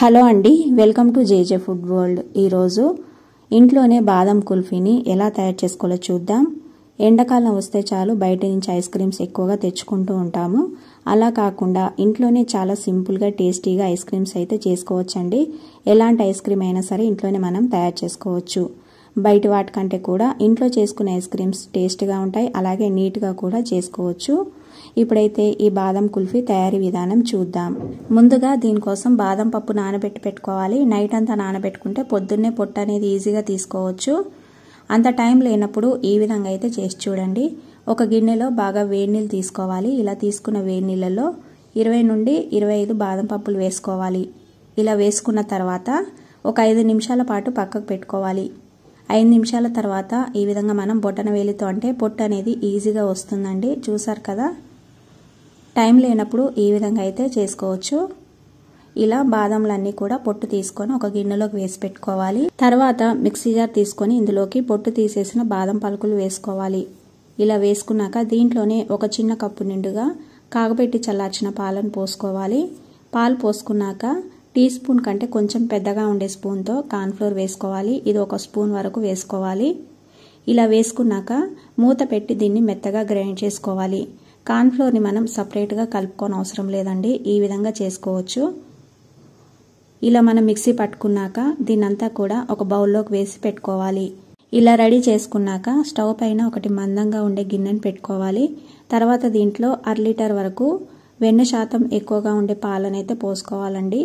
hello అండి welcome to JJ food world ఈరోజు ఇంట్లోనే బాదం కుల్ఫీని ఎలా తయారు చేసుకోవాలో చూద్దాం ఎండాకాలం వస్తే చాలు బయట నుంచి ఐస్ క్రీమ్స్ ఎక్కువగా తెచ్చుకుంటూ ఉంటాము అలా కాకుండా ఇంట్లోనే చాలా సింపుల్గా టేస్టీగా ఐస్ క్రీమ్స్ అయితే చేసుకోవచ్చండి ఎలాంటి ఐస్ క్రీమ్ అయినా సరే ఇంట్లోనే మనం తయారు చేసుకోవచ్చు బయట వాటికంటే కూడా ఇంట్లో చేసుకునే ఐస్ క్రీమ్స్ టేస్ట్గా ఉంటాయి అలాగే నీట్గా కూడా చేసుకోవచ్చు ఇప్పుడైతే ఈ బాదం కుల్ఫీ తయారీ విధానం చూద్దాం ముందుగా దీనికోసం బాదం పప్పు నానబెట్టి పెట్టుకోవాలి నైట్ అంతా నానబెట్టుకుంటే పొద్దున్నే పొట్టు అనేది ఈజీగా తీసుకోవచ్చు అంత టైం లేనప్పుడు ఈ విధంగా అయితే చేసి చూడండి ఒక గిన్నెలో బాగా వేడి నీళ్ళు తీసుకోవాలి ఇలా తీసుకున్న వేడి నీళ్ళలో ఇరవై నుండి ఇరవై ఐదు బాదం పప్పులు వేసుకోవాలి ఇలా వేసుకున్న తర్వాత ఒక ఐదు నిమిషాల పాటు పక్కకు పెట్టుకోవాలి ఐదు నిమిషాల తర్వాత ఈ విధంగా మనం బొట్టన వేలితో అంటే పొట్టు అనేది ఈజీగా వస్తుందండి చూసారు కదా టైం లేనప్పుడు ఈ విధంగా అయితే చేసుకోవచ్చు ఇలా బాదంలన్నీ కూడా పొట్టు తీసుకొని ఒక గిన్నెలోకి వేసి పెట్టుకోవాలి తర్వాత మిక్సీ జార్ తీసుకొని ఇందులోకి పొట్టు తీసేసిన బాదం పలుకులు వేసుకోవాలి ఇలా వేసుకున్నాక దీంట్లోనే ఒక చిన్న కప్పు నిండుగా కాగబెట్టి చల్లార్చిన పాలను పోసుకోవాలి పాలు పోసుకున్నాక టీ స్పూన్ కంటే కొంచెం పెద్దగా ఉండే స్పూన్తో కార్న్ఫ్లోర్ వేసుకోవాలి ఇది ఒక స్పూన్ వరకు వేసుకోవాలి ఇలా వేసుకున్నాక మూత పెట్టి దీన్ని మెత్తగా గ్రైండ్ చేసుకోవాలి కార్న్ఫ్లోర్ని మనం సపరేట్గా కలుపుకొని అవసరం లేదండి ఈ విధంగా చేసుకోవచ్చు ఇలా మనం మిక్సీ పట్టుకున్నాక దీన్నంతా కూడా ఒక బౌల్లోకి వేసి పెట్టుకోవాలి ఇలా రెడీ చేసుకున్నాక స్టవ్ పైన ఒకటి మందంగా ఉండే గిన్నెను పెట్టుకోవాలి తర్వాత దీంట్లో అర లీటర్ వరకు వెన్న శాతం ఎక్కువగా ఉండే పాలనైతే పోసుకోవాలండి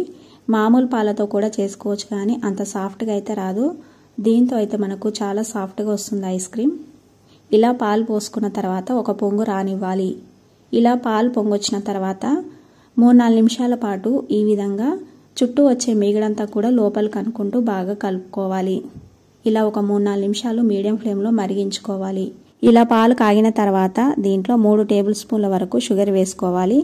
మామూలు పాలతో కూడా చేసుకోవచ్చు కానీ అంత సాఫ్ట్గా అయితే రాదు దీంతో అయితే మనకు చాలా సాఫ్ట్గా వస్తుంది ఐస్ క్రీమ్ ఇలా పాలు పోసుకున్న తర్వాత ఒక పొంగు రానివ్వాలి ఇలా పాలు పొంగొచ్చిన తర్వాత మూడు నాలుగు నిమిషాల పాటు ఈ విధంగా చుట్టూ వచ్చే మిగిడంతా కూడా లోపల కనుక్కుంటూ బాగా కలుపుకోవాలి ఇలా ఒక మూడు నాలుగు నిమిషాలు మీడియం ఫ్లేమ్లో మరిగించుకోవాలి ఇలా పాలు కాగిన తర్వాత దీంట్లో మూడు టేబుల్ స్పూన్ల వరకు షుగర్ వేసుకోవాలి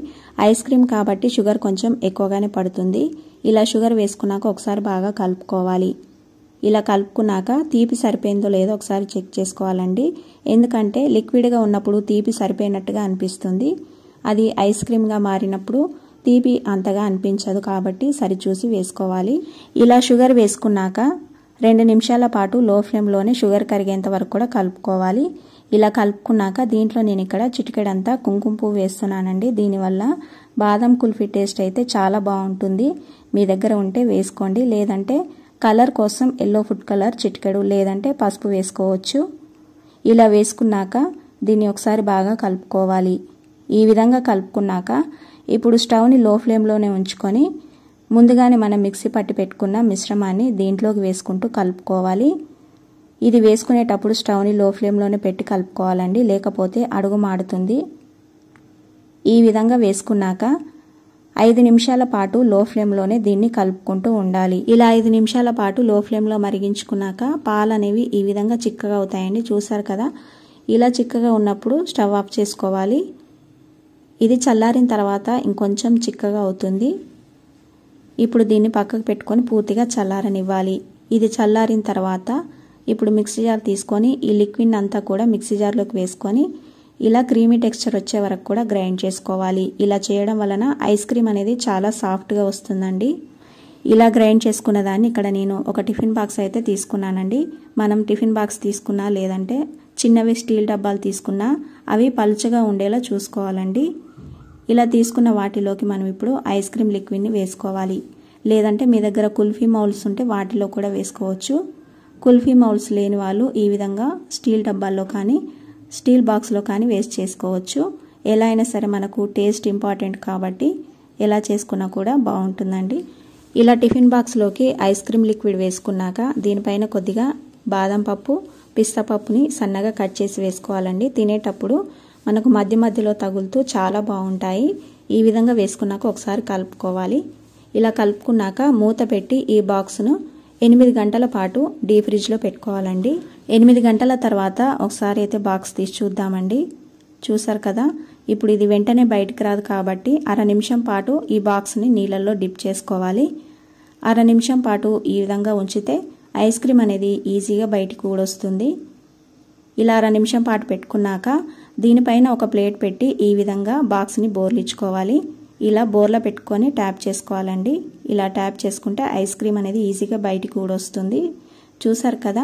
ఐస్ క్రీమ్ కాబట్టి షుగర్ కొంచెం ఎక్కువగానే పడుతుంది ఇలా షుగర్ వేసుకున్నాక ఒకసారి బాగా కలుపుకోవాలి ఇలా కలుపుకున్నాక తీపి సరిపోయిందో లేదో ఒకసారి చెక్ చేసుకోవాలండి ఎందుకంటే లిక్విడ్గా ఉన్నప్పుడు తీపి సరిపోయినట్టుగా అనిపిస్తుంది అది ఐస్ క్రీమ్గా మారినప్పుడు తీపి అంతగా అనిపించదు కాబట్టి సరిచూసి వేసుకోవాలి ఇలా షుగర్ వేసుకున్నాక రెండు నిమిషాల పాటు లో ఫ్లేమ్లోనే షుగర్ కరిగేంత వరకు కూడా కలుపుకోవాలి ఇలా కలుపుకున్నాక దీంట్లో నేను ఇక్కడ చిటికెడంతా కుంకుమ పువ్వు వేస్తున్నానండి దీనివల్ల బాదం కుల్ఫీ టేస్ట్ అయితే చాలా బాగుంటుంది మీ దగ్గర ఉంటే వేసుకోండి లేదంటే కలర్ కోసం ఎల్లో ఫుడ్ కలర్ చిటికెడు లేదంటే పసుపు వేసుకోవచ్చు ఇలా వేసుకున్నాక దీన్ని ఒకసారి బాగా కలుపుకోవాలి ఈ విధంగా కలుపుకున్నాక ఇప్పుడు స్టవ్ని లో ఫ్లేమ్లోనే ఉంచుకొని ముందుగానే మనం మిక్సీ పట్టి పెట్టుకున్న మిశ్రమాన్ని దీంట్లోకి వేసుకుంటూ కలుపుకోవాలి ఇది వేసుకునేటప్పుడు స్టవ్ని లో ఫ్లేమ్లోనే పెట్టి కలుపుకోవాలండి లేకపోతే అడుగు మాడుతుంది ఈ విధంగా వేసుకున్నాక ఐదు నిమిషాల పాటు లో ఫ్లేమ్లోనే దీన్ని కలుపుకుంటూ ఉండాలి ఇలా ఐదు నిమిషాల పాటు లో ఫ్లేమ్లో మరిగించుకున్నాక పాలు అనేవి ఈ విధంగా చిక్కగా అవుతాయండి చూసారు కదా ఇలా చిక్కగా ఉన్నప్పుడు స్టవ్ ఆఫ్ చేసుకోవాలి ఇది చల్లారిన తర్వాత ఇంకొంచెం చిక్కగా అవుతుంది ఇప్పుడు దీన్ని పక్కకు పెట్టుకొని పూర్తిగా చల్లారనివ్వాలి ఇది చల్లారిన తర్వాత ఇప్పుడు మిక్సీ జార్ తీసుకొని ఈ లిక్విడ్ అంతా కూడా మిక్సీ జార్లోకి వేసుకొని ఇలా క్రీమీ టెక్స్చర్ వచ్చే వరకు కూడా గ్రైండ్ చేసుకోవాలి ఇలా చేయడం వలన ఐస్ క్రీమ్ అనేది చాలా సాఫ్ట్గా వస్తుందండి ఇలా గ్రైండ్ చేసుకున్న దాన్ని ఇక్కడ నేను ఒక టిఫిన్ బాక్స్ అయితే తీసుకున్నానండి మనం టిఫిన్ బాక్స్ తీసుకున్నా లేదంటే చిన్నవి స్టీల్ డబ్బాలు తీసుకున్నా అవి పలుచగా ఉండేలా చూసుకోవాలండి ఇలా తీసుకున్న వాటిలోకి మనం ఇప్పుడు ఐస్ క్రీమ్ లిక్విడ్ని వేసుకోవాలి లేదంటే మీ దగ్గర కుల్ఫీ మౌల్స్ ఉంటే వాటిలో కూడా వేసుకోవచ్చు కుల్ఫీ మౌల్స్ లేని వాళ్ళు ఈ విధంగా స్టీల్ డబ్బాల్లో కానీ స్టీల్ బాక్స్లో కానీ వేస్ట్ చేసుకోవచ్చు ఎలా అయినా సరే మనకు టేస్ట్ ఇంపార్టెంట్ కాబట్టి ఎలా చేసుకున్నా కూడా బాగుంటుందండి ఇలా టిఫిన్ బాక్స్లోకి ఐస్ క్రీమ్ లిక్విడ్ వేసుకున్నాక దీనిపైన కొద్దిగా బాదం పప్పు పిస్తా పప్పుని సన్నగా కట్ చేసి వేసుకోవాలండి తినేటప్పుడు మనకు మధ్య మధ్యలో తగులుతూ చాలా బాగుంటాయి ఈ విధంగా వేసుకున్నాక ఒకసారి కలుపుకోవాలి ఇలా కలుపుకున్నాక మూత పెట్టి ఈ బాక్స్ను ఎనిమిది గంటల పాటు డీప్ ఫ్రిడ్జ్లో పెట్టుకోవాలండి ఎనిమిది గంటల తర్వాత ఒకసారి అయితే బాక్స్ తీసి చూద్దామండి చూసారు కదా ఇప్పుడు ఇది వెంటనే బయటకు రాదు కాబట్టి అర నిమిషం పాటు ఈ బాక్స్ని నీళ్ళల్లో డిప్ చేసుకోవాలి అర నిమిషం పాటు ఈ విధంగా ఉంచితే ఐస్ క్రీమ్ అనేది ఈజీగా బయటికి కూడా వస్తుంది ఇలా అర నిమిషం పాటు పెట్టుకున్నాక దీనిపైన ఒక ప్లేట్ పెట్టి ఈ విధంగా బాక్స్ని బోర్లిచ్చుకోవాలి ఇలా బోర్ల పెట్టుకొని ట్యాప్ చేసుకోవాలండి ఇలా ట్యాప్ చేసుకుంటే ఐస్ క్రీమ్ అనేది ఈజీగా బయటికి ఊడొస్తుంది చూసారు కదా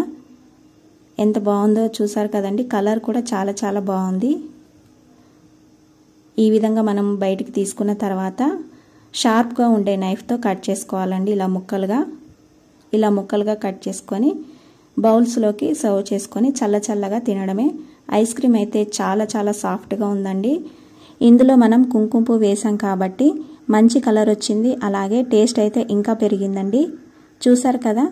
ఎంత బాగుందో చూసారు కదండి కలర్ కూడా చాలా చాలా బాగుంది ఈ విధంగా మనం బయటికి తీసుకున్న తర్వాత షార్ప్గా ఉండే నైఫ్తో కట్ చేసుకోవాలండి ఇలా ముక్కలుగా ఇలా ముక్కలుగా కట్ చేసుకొని బౌల్స్లోకి సర్వ్ చేసుకొని చల్ల చల్లగా తినడమే ఐస్ క్రీమ్ అయితే చాలా చాలా సాఫ్ట్గా ఉందండి ఇందులో మనం కుంకుమ పువ్వు వేసాం కాబట్టి మంచి కలర్ వచ్చింది అలాగే టేస్ట్ అయితే ఇంకా పెరిగిందండి చూసారు కదా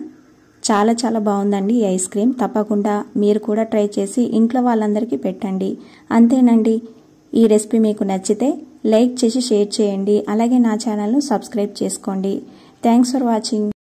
చాలా చాలా బాగుందండి ఈ ఐస్ క్రీమ్ తప్పకుండా మీరు కూడా ట్రై చేసి ఇంట్లో వాళ్ళందరికీ పెట్టండి అంతేనండి ఈ రెసిపీ మీకు నచ్చితే లైక్ చేసి షేర్ చేయండి అలాగే నా ఛానల్ను సబ్స్క్రైబ్ చేసుకోండి థ్యాంక్స్ ఫర్ వాచింగ్